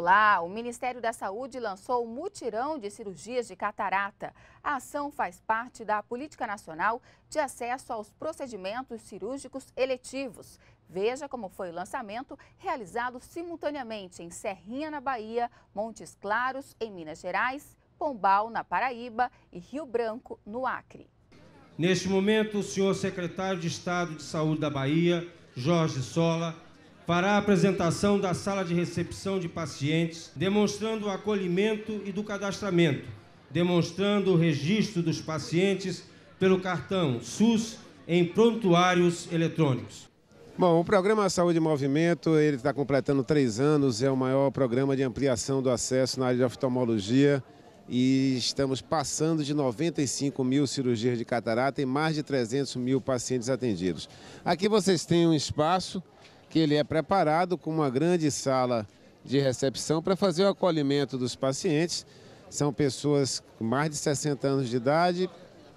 Olá, o Ministério da Saúde lançou um mutirão de cirurgias de catarata. A ação faz parte da Política Nacional de Acesso aos Procedimentos Cirúrgicos Eletivos. Veja como foi o lançamento, realizado simultaneamente em Serrinha, na Bahia, Montes Claros, em Minas Gerais, Pombal, na Paraíba e Rio Branco, no Acre. Neste momento, o senhor secretário de Estado de Saúde da Bahia, Jorge Sola, fará a apresentação da sala de recepção de pacientes, demonstrando o acolhimento e do cadastramento, demonstrando o registro dos pacientes pelo cartão SUS em prontuários eletrônicos. Bom, o programa Saúde e Movimento, ele está completando três anos, é o maior programa de ampliação do acesso na área de oftalmologia e estamos passando de 95 mil cirurgias de catarata e mais de 300 mil pacientes atendidos. Aqui vocês têm um espaço que ele é preparado com uma grande sala de recepção para fazer o acolhimento dos pacientes. São pessoas com mais de 60 anos de idade,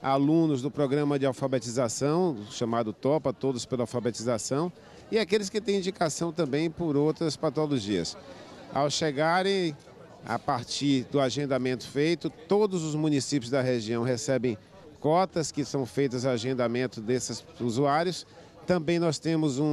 alunos do programa de alfabetização, chamado TOPA, Todos pela Alfabetização, e aqueles que têm indicação também por outras patologias. Ao chegarem, a partir do agendamento feito, todos os municípios da região recebem cotas que são feitas agendamento desses usuários também nós temos um,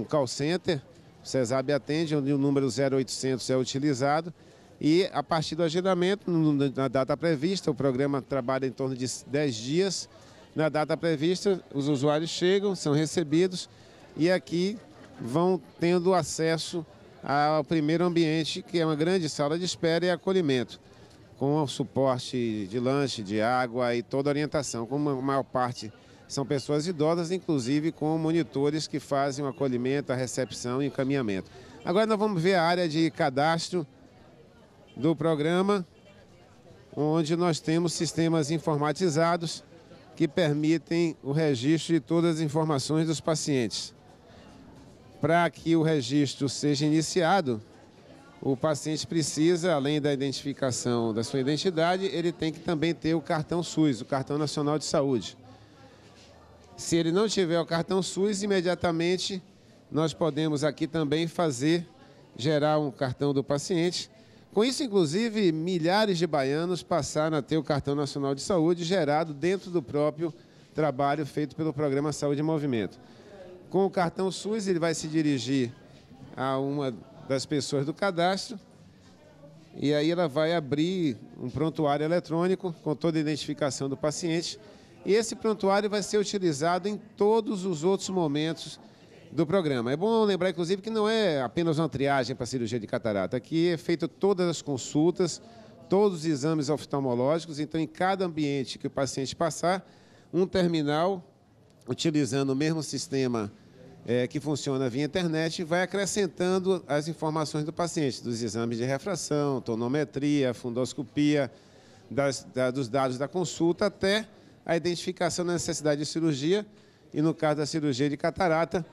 um call center, o CESAB atende, onde o número 0800 é utilizado. E a partir do agendamento, na data prevista, o programa trabalha em torno de 10 dias. Na data prevista, os usuários chegam, são recebidos e aqui vão tendo acesso ao primeiro ambiente, que é uma grande sala de espera e acolhimento, com o suporte de lanche, de água e toda a orientação, como a maior parte são pessoas idosas, inclusive com monitores que fazem o acolhimento, a recepção e encaminhamento. Agora nós vamos ver a área de cadastro do programa, onde nós temos sistemas informatizados que permitem o registro de todas as informações dos pacientes. Para que o registro seja iniciado, o paciente precisa, além da identificação da sua identidade, ele tem que também ter o cartão SUS, o Cartão Nacional de Saúde. Se ele não tiver o cartão SUS, imediatamente nós podemos aqui também fazer, gerar um cartão do paciente. Com isso, inclusive, milhares de baianos passaram a ter o Cartão Nacional de Saúde gerado dentro do próprio trabalho feito pelo Programa Saúde em Movimento. Com o cartão SUS, ele vai se dirigir a uma das pessoas do cadastro e aí ela vai abrir um prontuário eletrônico com toda a identificação do paciente e Esse prontuário vai ser utilizado em todos os outros momentos do programa. É bom lembrar, inclusive, que não é apenas uma triagem para cirurgia de catarata. Aqui é feito todas as consultas, todos os exames oftalmológicos. Então, em cada ambiente que o paciente passar, um terminal, utilizando o mesmo sistema é, que funciona via internet, vai acrescentando as informações do paciente, dos exames de refração, tonometria, fundoscopia, das, da, dos dados da consulta, até a identificação da necessidade de cirurgia e, no caso da cirurgia de catarata,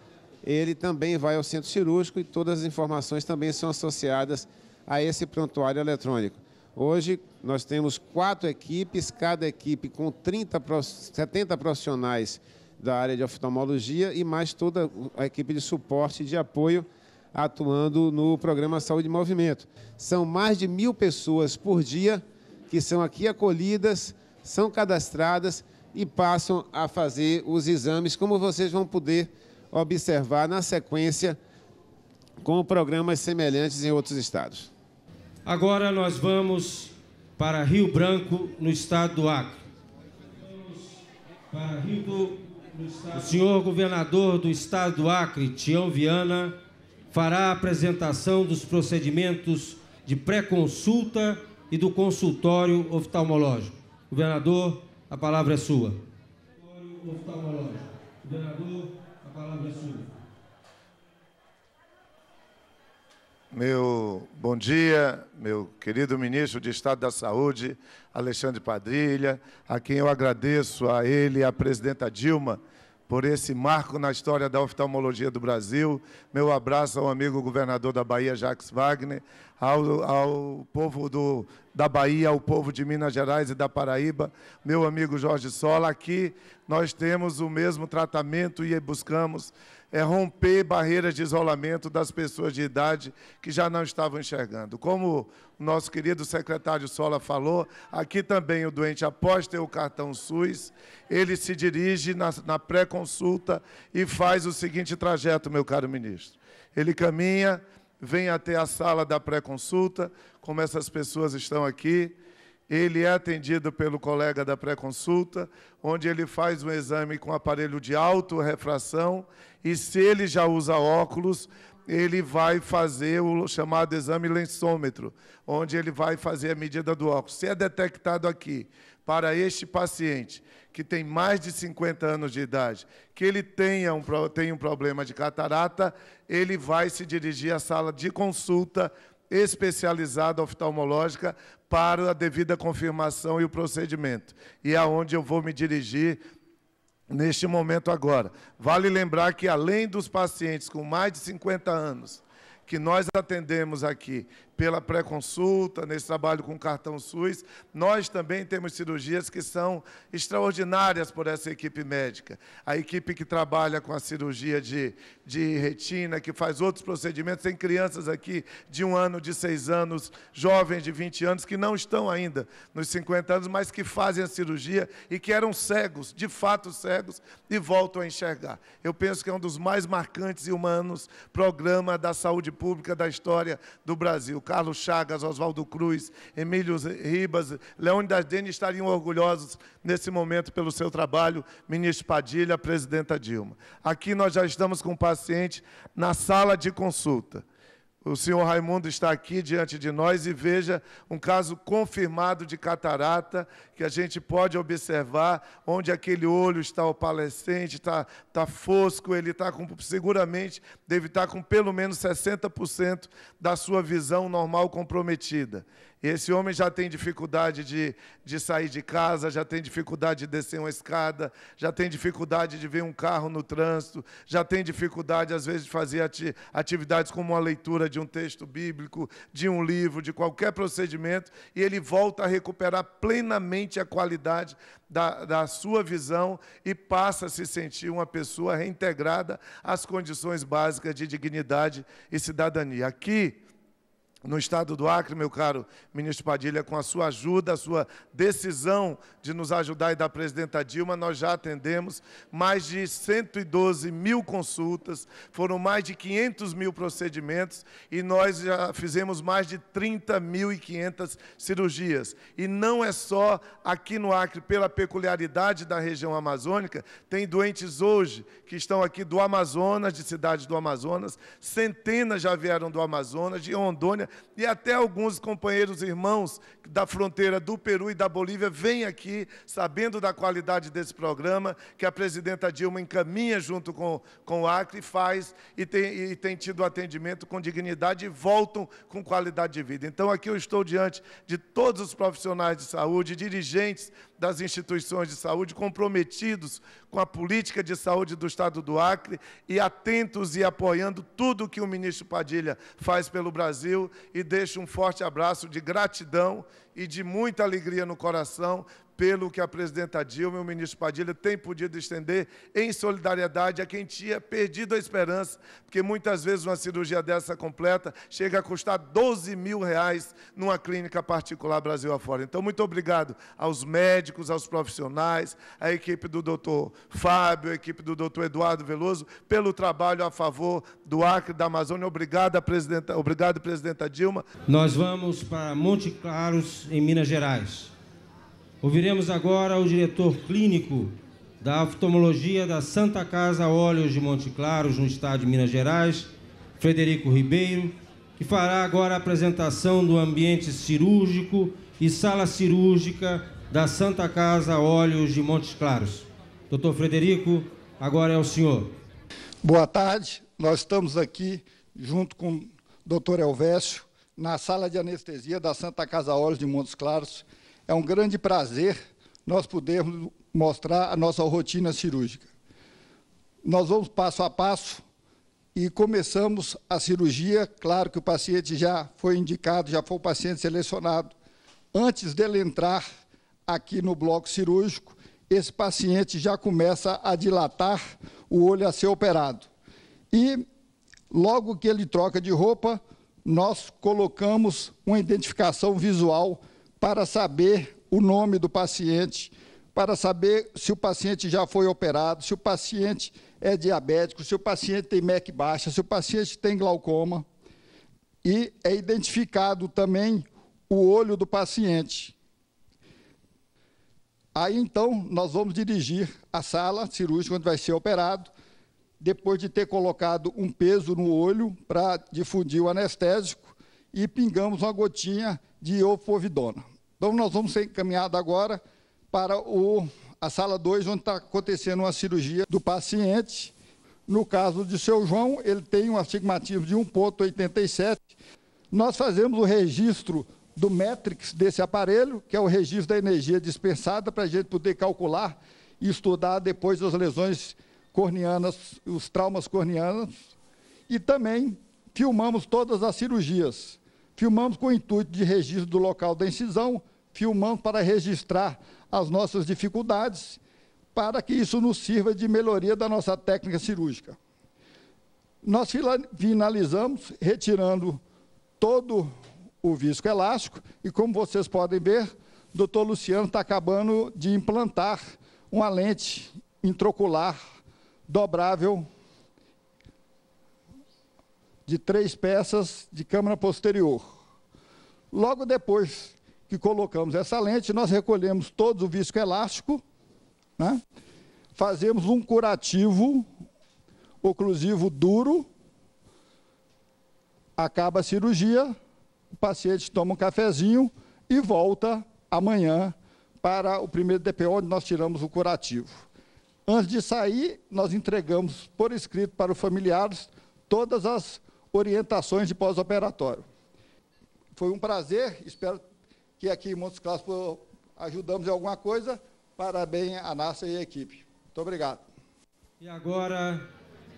ele também vai ao centro cirúrgico e todas as informações também são associadas a esse prontuário eletrônico. Hoje nós temos quatro equipes, cada equipe com 30, 70 profissionais da área de oftalmologia e mais toda a equipe de suporte e de apoio atuando no programa Saúde e Movimento. São mais de mil pessoas por dia que são aqui acolhidas são cadastradas e passam a fazer os exames, como vocês vão poder observar na sequência com programas semelhantes em outros estados. Agora nós vamos para Rio Branco, no estado do Acre. Para Rio do... O senhor governador do estado do Acre, Tião Viana, fará a apresentação dos procedimentos de pré-consulta e do consultório oftalmológico. Governador, a palavra é sua. Governador, a palavra é sua. Meu bom dia, meu querido ministro de Estado da Saúde, Alexandre Padrilha, a quem eu agradeço a ele e a presidenta Dilma por esse marco na história da oftalmologia do Brasil. Meu abraço ao amigo governador da Bahia, Jacques Wagner, ao, ao povo do, da Bahia, ao povo de Minas Gerais e da Paraíba, meu amigo Jorge Sola. Aqui nós temos o mesmo tratamento e buscamos é romper barreiras de isolamento das pessoas de idade que já não estavam enxergando. Como o nosso querido secretário Sola falou, aqui também o doente, após ter o cartão SUS, ele se dirige na, na pré-consulta e faz o seguinte trajeto, meu caro ministro. Ele caminha, vem até a sala da pré-consulta, como essas pessoas estão aqui, ele é atendido pelo colega da pré-consulta, onde ele faz um exame com aparelho de autorrefração e se ele já usa óculos, ele vai fazer o chamado exame lensômetro, onde ele vai fazer a medida do óculos. Se é detectado aqui, para este paciente que tem mais de 50 anos de idade, que ele tenha um, tem um problema de catarata, ele vai se dirigir à sala de consulta especializada oftalmológica para a devida confirmação e o procedimento. E é aonde é eu vou me dirigir neste momento agora. Vale lembrar que além dos pacientes com mais de 50 anos que nós atendemos aqui pela pré-consulta, nesse trabalho com cartão SUS. Nós também temos cirurgias que são extraordinárias por essa equipe médica. A equipe que trabalha com a cirurgia de, de retina, que faz outros procedimentos, tem crianças aqui de um ano, de seis anos, jovens de 20 anos, que não estão ainda nos 50 anos, mas que fazem a cirurgia e que eram cegos, de fato cegos, e voltam a enxergar. Eu penso que é um dos mais marcantes e humanos programas da saúde pública da história do Brasil. Carlos Chagas, Oswaldo Cruz, Emílio Ribas, Leônidas Dene estariam orgulhosos nesse momento pelo seu trabalho, ministro Padilha, presidenta Dilma. Aqui nós já estamos com o paciente na sala de consulta. O senhor Raimundo está aqui diante de nós e veja um caso confirmado de catarata que a gente pode observar onde aquele olho está opalescente, está tá fosco, ele está com, seguramente, deve estar com pelo menos 60% da sua visão normal comprometida. Esse homem já tem dificuldade de, de sair de casa, já tem dificuldade de descer uma escada, já tem dificuldade de ver um carro no trânsito, já tem dificuldade, às vezes, de fazer ati atividades como a leitura de um texto bíblico, de um livro, de qualquer procedimento, e ele volta a recuperar plenamente aumente a qualidade da, da sua visão e passa a se sentir uma pessoa reintegrada às condições básicas de dignidade e cidadania. Aqui, no estado do Acre, meu caro ministro Padilha, com a sua ajuda, a sua decisão de nos ajudar e da presidenta Dilma, nós já atendemos mais de 112 mil consultas, foram mais de 500 mil procedimentos e nós já fizemos mais de 30.500 cirurgias. E não é só aqui no Acre, pela peculiaridade da região amazônica, tem doentes hoje que estão aqui do Amazonas, de cidades do Amazonas, centenas já vieram do Amazonas, de Rondônia, e até alguns companheiros irmãos da fronteira do Peru e da Bolívia vêm aqui, sabendo da qualidade desse programa, que a presidenta Dilma encaminha junto com, com o Acre, faz e tem, e tem tido atendimento com dignidade e voltam com qualidade de vida. Então, aqui eu estou diante de todos os profissionais de saúde, dirigentes das instituições de saúde, comprometidos com a política de saúde do Estado do Acre e atentos e apoiando tudo que o ministro Padilha faz pelo Brasil. E deixo um forte abraço de gratidão e de muita alegria no coração pelo que a presidenta Dilma e o ministro Padilha têm podido estender em solidariedade a quem tinha perdido a esperança, porque muitas vezes uma cirurgia dessa completa chega a custar 12 mil reais numa clínica particular Brasil afora. Então, muito obrigado aos médicos, aos profissionais, à equipe do doutor Fábio, à equipe do doutor Eduardo Veloso, pelo trabalho a favor do Acre, da Amazônia. Obrigado, presidenta, obrigado, presidenta Dilma. Nós vamos para Monte Claros, em Minas Gerais. Ouviremos agora o diretor clínico da oftalmologia da Santa Casa Olhos de Monte Claros, no estado de Minas Gerais, Frederico Ribeiro, que fará agora a apresentação do ambiente cirúrgico e sala cirúrgica da Santa Casa Olhos de Montes Claros. Doutor Frederico, agora é o senhor. Boa tarde, nós estamos aqui junto com o doutor Elvésio, na sala de anestesia da Santa Casa Olhos de Montes Claros, é um grande prazer nós podermos mostrar a nossa rotina cirúrgica. Nós vamos passo a passo e começamos a cirurgia. Claro que o paciente já foi indicado, já foi o paciente selecionado. Antes dele entrar aqui no bloco cirúrgico, esse paciente já começa a dilatar o olho a ser operado. E logo que ele troca de roupa, nós colocamos uma identificação visual para saber o nome do paciente, para saber se o paciente já foi operado, se o paciente é diabético, se o paciente tem MEC baixa, se o paciente tem glaucoma. E é identificado também o olho do paciente. Aí então nós vamos dirigir a sala cirúrgica onde vai ser operado, depois de ter colocado um peso no olho para difundir o anestésico e pingamos uma gotinha de ofovidona. Então, nós vamos ser encaminhados agora para o, a sala 2, onde está acontecendo uma cirurgia do paciente. No caso de seu João, ele tem um astigmatismo de 1,87. Nós fazemos o registro do Metrix desse aparelho, que é o registro da energia dispensada, para a gente poder calcular e estudar depois as lesões corneanas, os traumas corneanos. E também filmamos todas as cirurgias. Filmamos com o intuito de registro do local da incisão, filmamos para registrar as nossas dificuldades, para que isso nos sirva de melhoria da nossa técnica cirúrgica. Nós finalizamos retirando todo o visco elástico e, como vocês podem ver, o doutor Luciano está acabando de implantar uma lente intraocular dobrável de três peças de câmara posterior. Logo depois que colocamos essa lente, nós recolhemos todo o viscoelástico, né? fazemos um curativo oclusivo duro, acaba a cirurgia, o paciente toma um cafezinho e volta amanhã para o primeiro DPO, onde nós tiramos o curativo. Antes de sair, nós entregamos por escrito para os familiares todas as orientações de pós-operatório. Foi um prazer, espero que aqui em Montes Claros ajudamos em alguma coisa. Parabéns à NASA e à equipe. Muito obrigado. E agora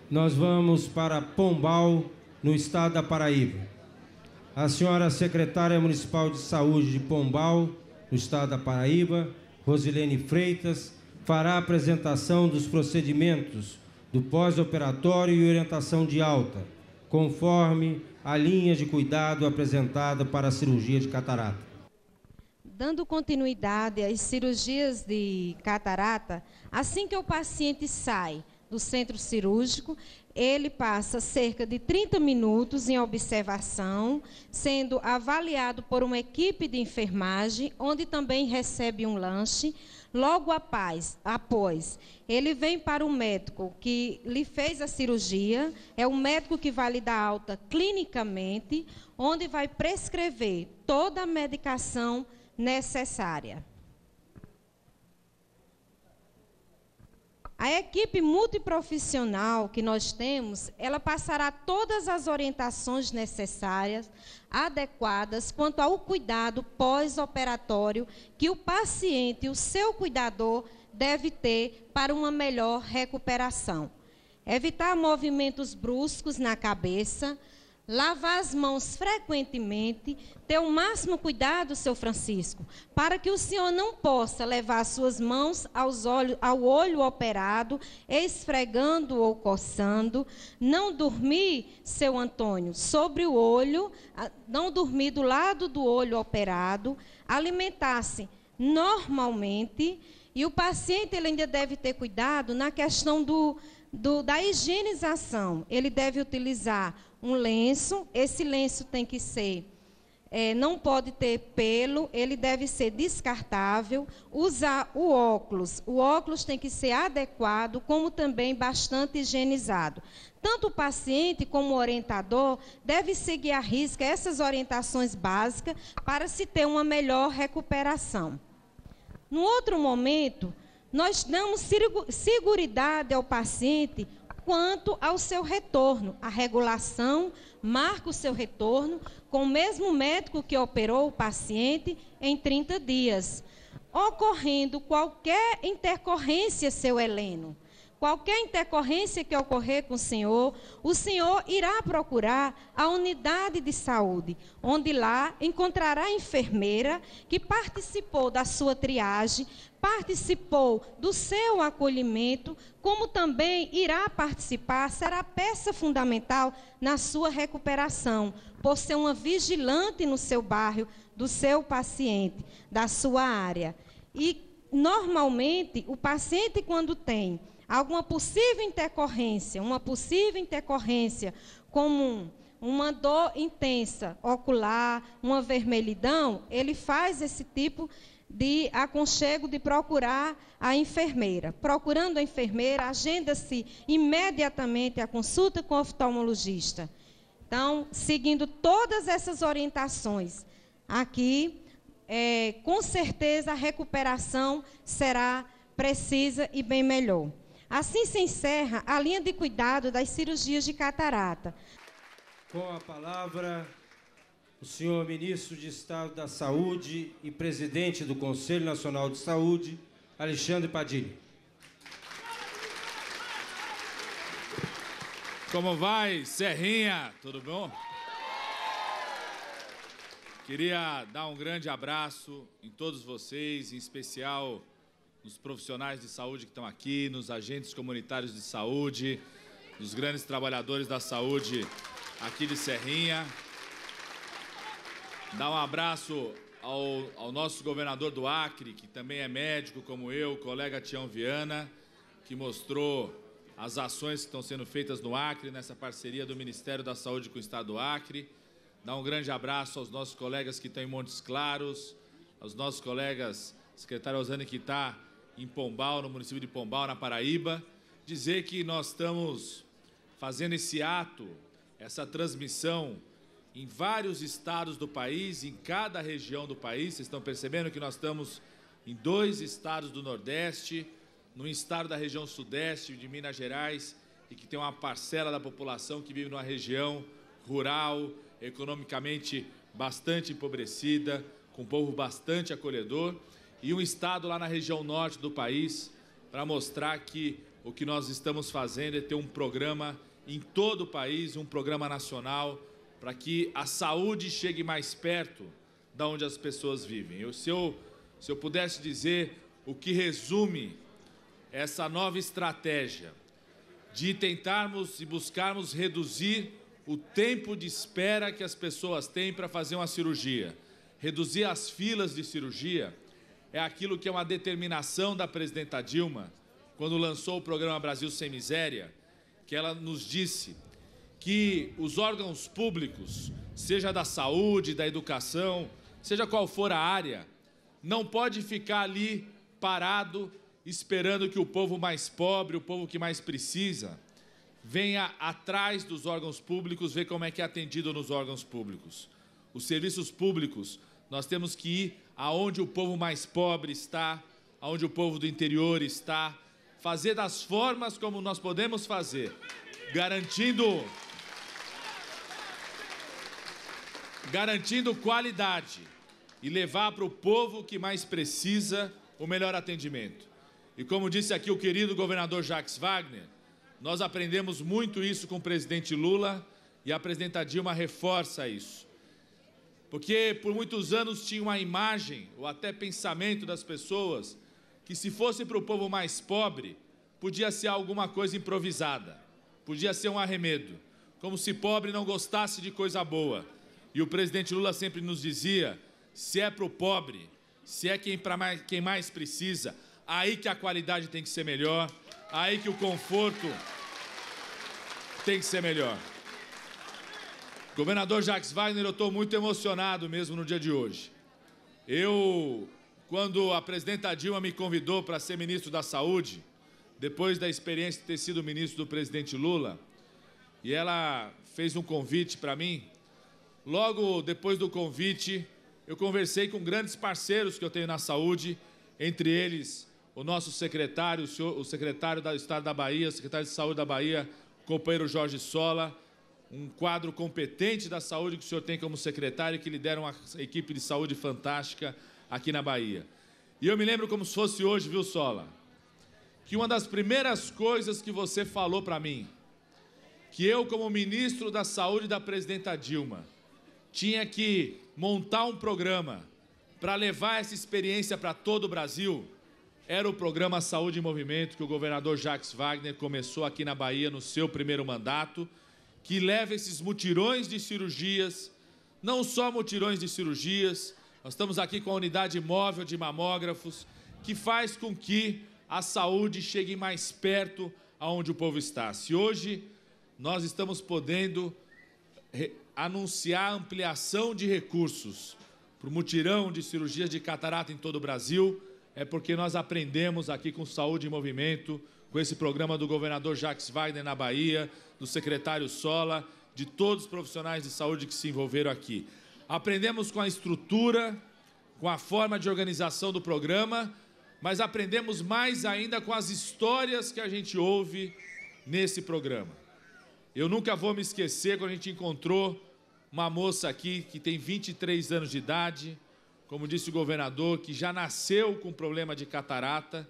nós vamos para Pombal, no estado da Paraíba. A senhora secretária municipal de saúde de Pombal, no estado da Paraíba, Rosilene Freitas, fará a apresentação dos procedimentos do pós-operatório e orientação de alta conforme a linha de cuidado apresentada para a cirurgia de catarata. Dando continuidade às cirurgias de catarata, assim que o paciente sai do centro cirúrgico, ele passa cerca de 30 minutos em observação, sendo avaliado por uma equipe de enfermagem, onde também recebe um lanche Logo após, após, ele vem para o médico que lhe fez a cirurgia, é o médico que vai lhe dar alta clinicamente, onde vai prescrever toda a medicação necessária. A equipe multiprofissional que nós temos, ela passará todas as orientações necessárias, adequadas, quanto ao cuidado pós-operatório que o paciente e o seu cuidador deve ter para uma melhor recuperação. Evitar movimentos bruscos na cabeça, lavar as mãos frequentemente, ter o máximo cuidado, seu Francisco, para que o senhor não possa levar suas mãos aos olho, ao olho operado, esfregando ou coçando, não dormir, seu Antônio, sobre o olho, não dormir do lado do olho operado, alimentar-se normalmente, e o paciente ele ainda deve ter cuidado na questão do, do da higienização. Ele deve utilizar um lenço. Esse lenço tem que ser, é, não pode ter pelo, ele deve ser descartável. Usar o óculos. O óculos tem que ser adequado, como também bastante higienizado. Tanto o paciente como o orientador deve seguir a risca essas orientações básicas para se ter uma melhor recuperação. No outro momento, nós damos segurança ao paciente quanto ao seu retorno. A regulação marca o seu retorno com o mesmo médico que operou o paciente em 30 dias, ocorrendo qualquer intercorrência, seu Heleno. Qualquer intercorrência que ocorrer com o senhor, o senhor irá procurar a unidade de saúde, onde lá encontrará a enfermeira que participou da sua triagem participou do seu acolhimento, como também irá participar, será peça fundamental na sua recuperação, por ser uma vigilante no seu bairro, do seu paciente, da sua área. E, normalmente, o paciente, quando tem alguma possível intercorrência, uma possível intercorrência comum, uma dor intensa ocular, uma vermelhidão, ele faz esse tipo de de aconchego de procurar a enfermeira. Procurando a enfermeira, agenda-se imediatamente a consulta com o oftalmologista. Então, seguindo todas essas orientações aqui, é, com certeza a recuperação será precisa e bem melhor. Assim se encerra a linha de cuidado das cirurgias de catarata. Com a palavra, o senhor ministro de Estado da Saúde e presidente do Conselho Nacional de Saúde, Alexandre Padilha. Como vai, Serrinha? Tudo bom? Queria dar um grande abraço em todos vocês, em especial nos profissionais de saúde que estão aqui, nos agentes comunitários de saúde, nos grandes trabalhadores da saúde aqui de Serrinha. Dar um abraço ao, ao, nosso governador do Acre, que também é médico como eu, o colega Tião Viana, que mostrou as ações que estão sendo feitas no Acre, nessa parceria do Ministério da Saúde com o Estado do Acre. Dar um grande abraço aos nossos colegas que estão em Montes Claros, aos nossos colegas, secretário Osane, que está em Pombal, no município de Pombal, na Paraíba. Dizer que nós estamos fazendo esse ato, essa transmissão em vários estados do país, em cada região do país. Vocês estão percebendo que nós estamos em dois estados do Nordeste, num estado da região Sudeste de Minas Gerais e que tem uma parcela da população que vive numa região rural, economicamente bastante empobrecida, com um povo bastante acolhedor, e um estado lá na região norte do país para mostrar que o que nós estamos fazendo é ter um programa em todo o país, um programa nacional para que a saúde chegue mais perto da onde as pessoas vivem. Eu, se, eu, se eu pudesse dizer o que resume essa nova estratégia de tentarmos e buscarmos reduzir o tempo de espera que as pessoas têm para fazer uma cirurgia, reduzir as filas de cirurgia, é aquilo que é uma determinação da presidenta Dilma, quando lançou o programa Brasil Sem Miséria, que ela nos disse que os órgãos públicos, seja da saúde, da educação, seja qual for a área, não pode ficar ali parado esperando que o povo mais pobre, o povo que mais precisa, venha atrás dos órgãos públicos ver como é que é atendido nos órgãos públicos. Os serviços públicos, nós temos que ir aonde o povo mais pobre está, aonde o povo do interior está, fazer das formas como nós podemos fazer, garantindo garantindo qualidade e levar para o povo que mais precisa o melhor atendimento. E como disse aqui o querido governador Jacques Wagner, nós aprendemos muito isso com o presidente Lula e a presidenta Dilma reforça isso. Porque por muitos anos tinha uma imagem ou até pensamento das pessoas que se fosse para o povo mais pobre, podia ser alguma coisa improvisada, podia ser um arremedo, como se pobre não gostasse de coisa boa. E o presidente Lula sempre nos dizia: se é para o pobre, se é quem, mais, quem mais precisa, aí que a qualidade tem que ser melhor, aí que o conforto tem que ser melhor. Governador Jacques Wagner, eu estou muito emocionado mesmo no dia de hoje. Eu, quando a presidenta Dilma me convidou para ser ministro da Saúde, depois da experiência de ter sido ministro do presidente Lula, e ela fez um convite para mim, Logo depois do convite, eu conversei com grandes parceiros que eu tenho na saúde, entre eles o nosso secretário, o, senhor, o secretário do Estado da Bahia, o secretário de Saúde da Bahia, o companheiro Jorge Sola, um quadro competente da saúde que o senhor tem como secretário, que lidera uma equipe de saúde fantástica aqui na Bahia. E eu me lembro como se fosse hoje, viu, Sola? Que uma das primeiras coisas que você falou para mim, que eu, como ministro da Saúde da presidenta Dilma, tinha que montar um programa para levar essa experiência para todo o Brasil, era o programa Saúde em Movimento que o governador Jacques Wagner começou aqui na Bahia no seu primeiro mandato, que leva esses mutirões de cirurgias, não só mutirões de cirurgias, nós estamos aqui com a unidade móvel de mamógrafos, que faz com que a saúde chegue mais perto aonde o povo está. Se hoje nós estamos podendo anunciar ampliação de recursos para o mutirão de cirurgias de catarata em todo o Brasil, é porque nós aprendemos aqui com Saúde em Movimento, com esse programa do governador Jacques Wagner na Bahia, do secretário Sola, de todos os profissionais de saúde que se envolveram aqui. Aprendemos com a estrutura, com a forma de organização do programa, mas aprendemos mais ainda com as histórias que a gente ouve nesse programa. Eu nunca vou me esquecer quando a gente encontrou uma moça aqui que tem 23 anos de idade, como disse o governador, que já nasceu com problema de catarata,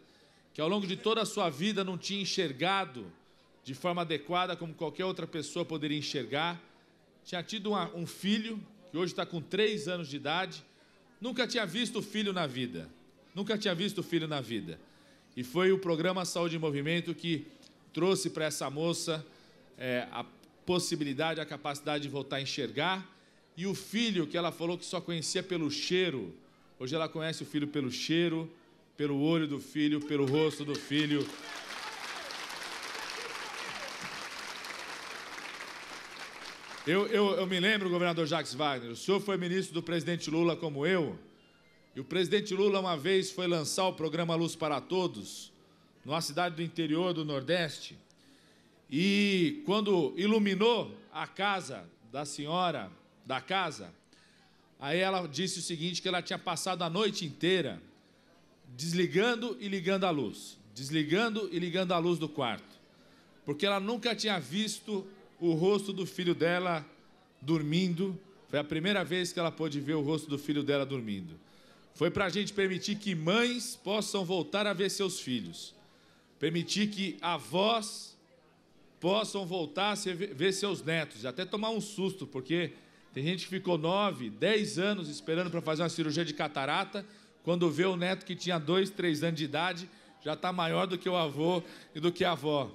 que ao longo de toda a sua vida não tinha enxergado de forma adequada como qualquer outra pessoa poderia enxergar. Tinha tido uma, um filho, que hoje está com 3 anos de idade, nunca tinha visto o filho na vida. Nunca tinha visto o filho na vida. E foi o programa Saúde em Movimento que trouxe para essa moça é, a possibilidade, a capacidade de voltar a enxergar. E o filho, que ela falou que só conhecia pelo cheiro, hoje ela conhece o filho pelo cheiro, pelo olho do filho, pelo rosto do filho. Eu, eu, eu me lembro, governador Jacques Wagner, o senhor foi ministro do presidente Lula como eu, e o presidente Lula uma vez foi lançar o programa Luz para Todos, numa cidade do interior do Nordeste. E quando iluminou a casa da senhora da casa, aí ela disse o seguinte: que ela tinha passado a noite inteira desligando e ligando a luz, desligando e ligando a luz do quarto, porque ela nunca tinha visto o rosto do filho dela dormindo. Foi a primeira vez que ela pôde ver o rosto do filho dela dormindo. Foi para a gente permitir que mães possam voltar a ver seus filhos, permitir que avós possam voltar a ver seus netos, até tomar um susto, porque tem gente que ficou nove, dez anos esperando para fazer uma cirurgia de catarata, quando vê o neto que tinha dois, três anos de idade, já está maior do que o avô e do que a avó.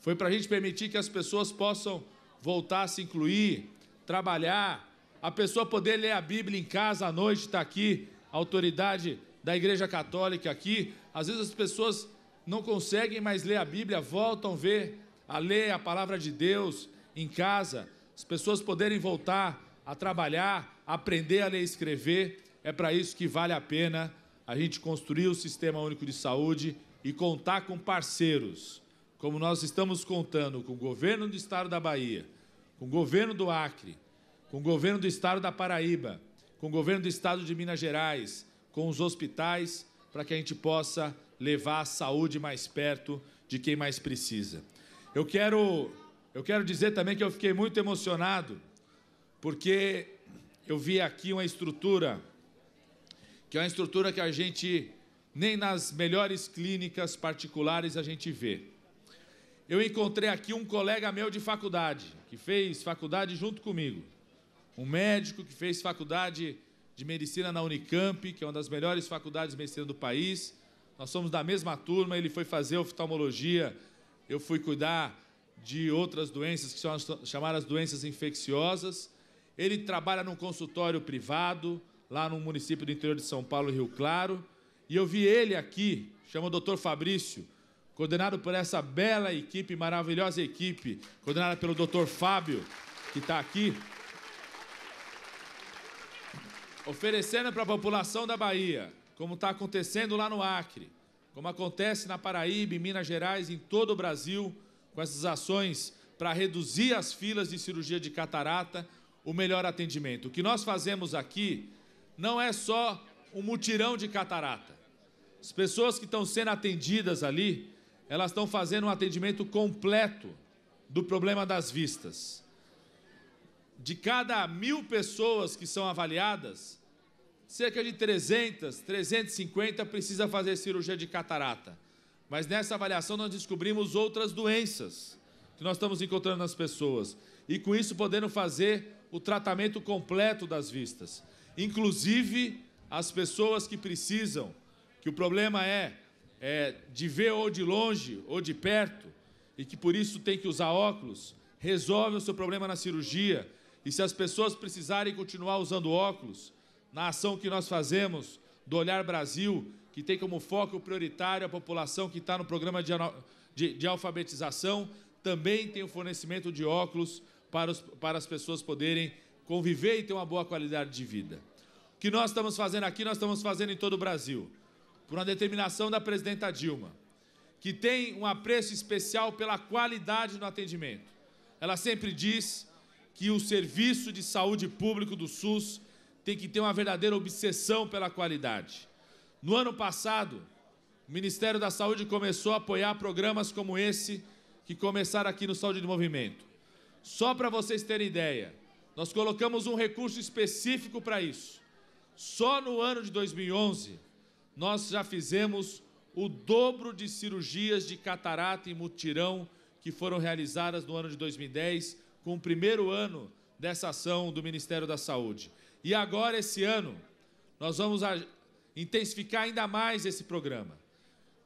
Foi para a gente permitir que as pessoas possam voltar a se incluir, trabalhar, a pessoa poder ler a Bíblia em casa à noite, está aqui, a autoridade da Igreja Católica aqui. Às vezes as pessoas não conseguem mais ler a Bíblia, voltam a ver a ler a palavra de Deus em casa, as pessoas poderem voltar a trabalhar, aprender a ler e escrever. É para isso que vale a pena a gente construir o Sistema Único de Saúde e contar com parceiros, como nós estamos contando com o governo do estado da Bahia, com o governo do Acre, com o governo do estado da Paraíba, com o governo do estado de Minas Gerais, com os hospitais, para que a gente possa levar a saúde mais perto de quem mais precisa. Eu quero, eu quero dizer também que eu fiquei muito emocionado, porque eu vi aqui uma estrutura, que é uma estrutura que a gente, nem nas melhores clínicas particulares, a gente vê. Eu encontrei aqui um colega meu de faculdade, que fez faculdade junto comigo. Um médico que fez faculdade de medicina na Unicamp, que é uma das melhores faculdades de medicina do país. Nós somos da mesma turma, ele foi fazer oftalmologia eu fui cuidar de outras doenças que são chamadas doenças infecciosas. Ele trabalha num consultório privado, lá no município do interior de São Paulo, Rio Claro. E eu vi ele aqui, chama o doutor Fabrício, coordenado por essa bela equipe, maravilhosa equipe, coordenada pelo doutor Fábio, que está aqui, oferecendo para a população da Bahia, como está acontecendo lá no Acre, como acontece na Paraíba, em Minas Gerais, em todo o Brasil, com essas ações para reduzir as filas de cirurgia de catarata, o melhor atendimento. O que nós fazemos aqui não é só um mutirão de catarata. As pessoas que estão sendo atendidas ali, elas estão fazendo um atendimento completo do problema das vistas. De cada mil pessoas que são avaliadas, cerca de 300, 350 precisa fazer cirurgia de catarata. Mas nessa avaliação nós descobrimos outras doenças que nós estamos encontrando nas pessoas e com isso podendo fazer o tratamento completo das vistas, inclusive as pessoas que precisam, que o problema é, é de ver ou de longe ou de perto e que por isso tem que usar óculos, resolve o seu problema na cirurgia. E se as pessoas precisarem continuar usando óculos, na ação que nós fazemos do Olhar Brasil, que tem como foco prioritário a população que está no programa de, de, de, alfabetização, também tem o fornecimento de óculos para, os, para as pessoas poderem conviver e ter uma boa qualidade de vida. O que nós estamos fazendo aqui, nós estamos fazendo em todo o Brasil, por uma determinação da presidenta Dilma, que tem um apreço especial pela qualidade no atendimento. Ela sempre diz que o serviço de saúde público do SUS tem que ter uma verdadeira obsessão pela qualidade. No ano passado, o Ministério da Saúde começou a apoiar programas como esse, que começaram aqui no Saúde de Movimento. Só para vocês terem ideia, nós colocamos um recurso específico para isso. Só no ano de 2011, nós já fizemos o dobro de cirurgias de catarata e mutirão que foram realizadas no ano de 2010, com o primeiro ano dessa ação do Ministério da Saúde. E agora, esse ano, nós vamos intensificar ainda mais esse programa.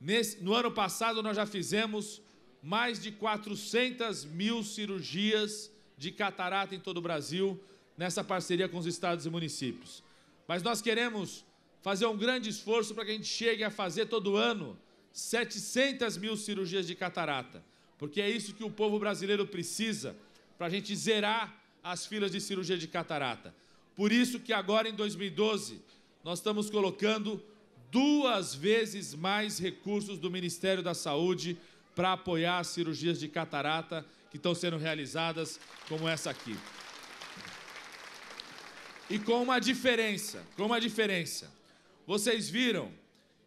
Nesse, no ano passado, nós já fizemos mais de 400 mil cirurgias de catarata em todo o Brasil, nessa parceria com os estados e municípios. Mas nós queremos fazer um grande esforço para que a gente chegue a fazer todo ano 700 mil cirurgias de catarata, porque é isso que o povo brasileiro precisa para a gente zerar as filas de cirurgia de catarata. Por isso que agora em 2012 nós estamos colocando duas vezes mais recursos do Ministério da Saúde para apoiar as cirurgias de catarata que estão sendo realizadas, como essa aqui. E com uma diferença, com uma diferença. Vocês viram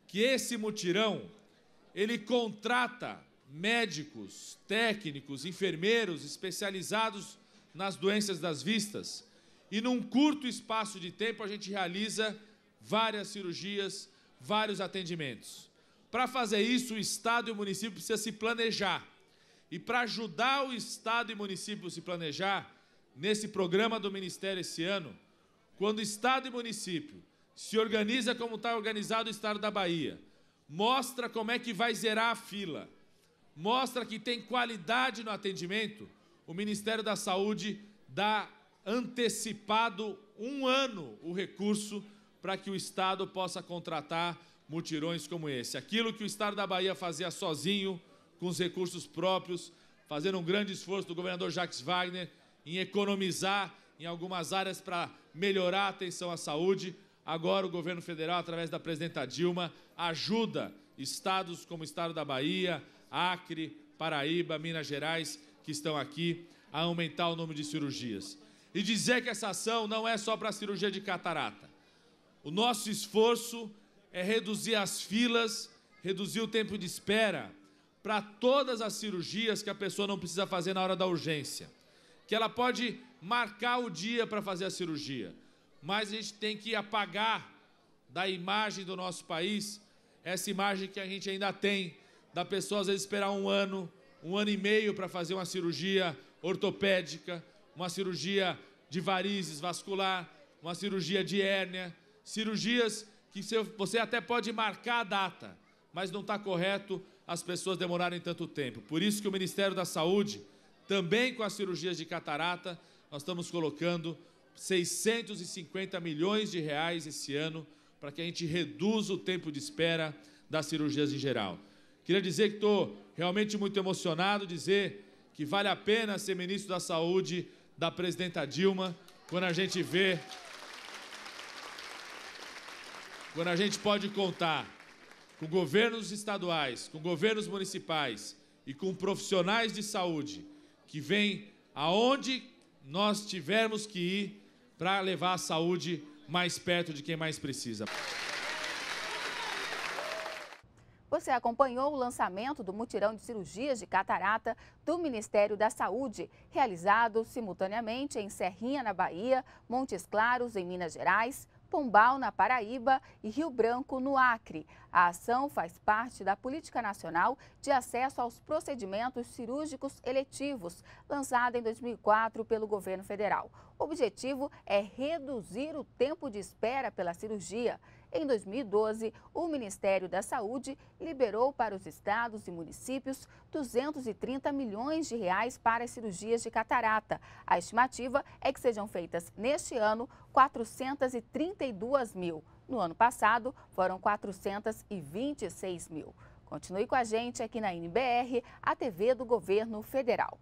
que esse mutirão, ele contrata médicos, técnicos, enfermeiros especializados nas doenças das vistas e num curto espaço de tempo a gente realiza várias cirurgias, vários atendimentos. Para fazer isso, o Estado e o município precisam se planejar. E para ajudar o Estado e o município a se planejar, nesse programa do Ministério esse ano, quando o Estado e o município se organiza como está organizado o Estado da Bahia, mostra como é que vai zerar a fila, mostra que tem qualidade no atendimento, o Ministério da Saúde dá antecipado um ano o recurso para que o Estado possa contratar mutirões como esse. Aquilo que o Estado da Bahia fazia sozinho, com os recursos próprios, fazendo um grande esforço do governador Jacques Wagner em economizar em algumas áreas para melhorar a atenção à saúde. Agora o governo federal, através da presidenta Dilma, ajuda estados como o estado da Bahia, Acre, Paraíba, Minas Gerais, que estão aqui, a aumentar o número de cirurgias e dizer que essa ação não é só para a cirurgia de catarata. O nosso esforço é reduzir as filas, reduzir o tempo de espera para todas as cirurgias que a pessoa não precisa fazer na hora da urgência. Que ela pode marcar o dia para fazer a cirurgia, mas a gente tem que apagar da imagem do nosso país essa imagem que a gente ainda tem da pessoa às vezes esperar um ano, um ano e meio para fazer uma cirurgia ortopédica uma cirurgia de varizes vascular, uma cirurgia de hérnia, cirurgias que você até pode marcar a data, mas não está correto as pessoas demorarem tanto tempo. Por isso que o Ministério da Saúde, também com as cirurgias de catarata, nós estamos colocando 650 milhões de reais esse ano para que a gente reduza o tempo de espera das cirurgias em geral. Queria dizer que estou realmente muito emocionado, dizer que vale a pena ser ministro da Saúde da presidenta Dilma, quando a gente vê. Quando a gente pode contar com governos estaduais, com governos municipais e com profissionais de saúde que vêm aonde nós tivermos que ir para levar a saúde mais perto de quem mais precisa. Você acompanhou o lançamento do mutirão de cirurgias de catarata do Ministério da Saúde, realizado simultaneamente em Serrinha, na Bahia, Montes Claros, em Minas Gerais, Pombal, na Paraíba e Rio Branco, no Acre. A ação faz parte da Política Nacional de Acesso aos Procedimentos Cirúrgicos Eletivos, lançada em 2004 pelo governo federal. O objetivo é reduzir o tempo de espera pela cirurgia. Em 2012, o Ministério da Saúde liberou para os estados e municípios 230 milhões de reais para as cirurgias de catarata. A estimativa é que sejam feitas neste ano 432 mil. No ano passado, foram 426 mil. Continue com a gente aqui na NBR, a TV do Governo Federal.